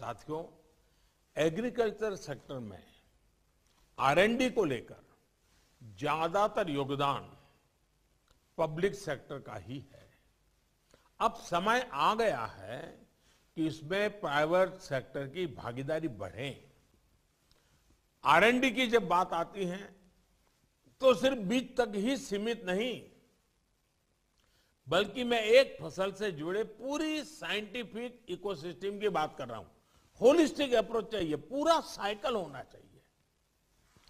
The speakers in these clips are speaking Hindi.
साथियों एग्रीकल्चर सेक्टर में आरएनडी को लेकर ज्यादातर योगदान पब्लिक सेक्टर का ही है अब समय आ गया है कि इसमें प्राइवेट सेक्टर की भागीदारी बढ़े आरएनडी की जब बात आती है तो सिर्फ बीज तक ही सीमित नहीं बल्कि मैं एक फसल से जुड़े पूरी साइंटिफिक इकोसिस्टम की बात कर रहा हूं होलिस्टिक अप्रोच चाहिए पूरा साइकिल होना चाहिए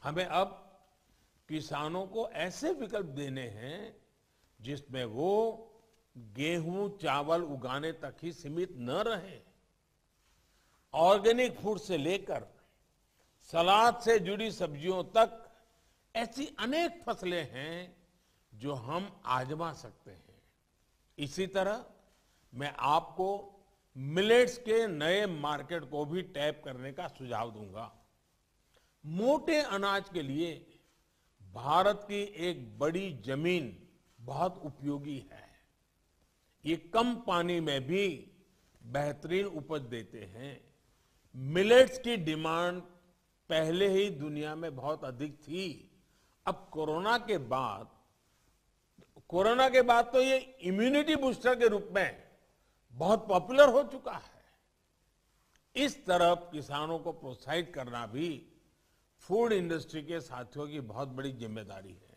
हमें अब किसानों को ऐसे विकल्प देने हैं जिसमें वो गेहूं चावल उगाने तक ही सीमित न रहे ऑर्गेनिक फूड से लेकर सलाद से जुड़ी सब्जियों तक ऐसी अनेक फसलें हैं जो हम आजमा सकते हैं इसी तरह मैं आपको मिलेट्स के नए मार्केट को भी टैप करने का सुझाव दूंगा मोटे अनाज के लिए भारत की एक बड़ी जमीन बहुत उपयोगी है ये कम पानी में भी बेहतरीन उपज देते हैं मिलेट्स की डिमांड पहले ही दुनिया में बहुत अधिक थी अब कोरोना के बाद कोरोना के बाद तो ये इम्यूनिटी बूस्टर के रूप में बहुत पॉपुलर हो चुका है इस तरफ किसानों को प्रोत्साहित करना भी फूड इंडस्ट्री के साथियों की बहुत बड़ी जिम्मेदारी है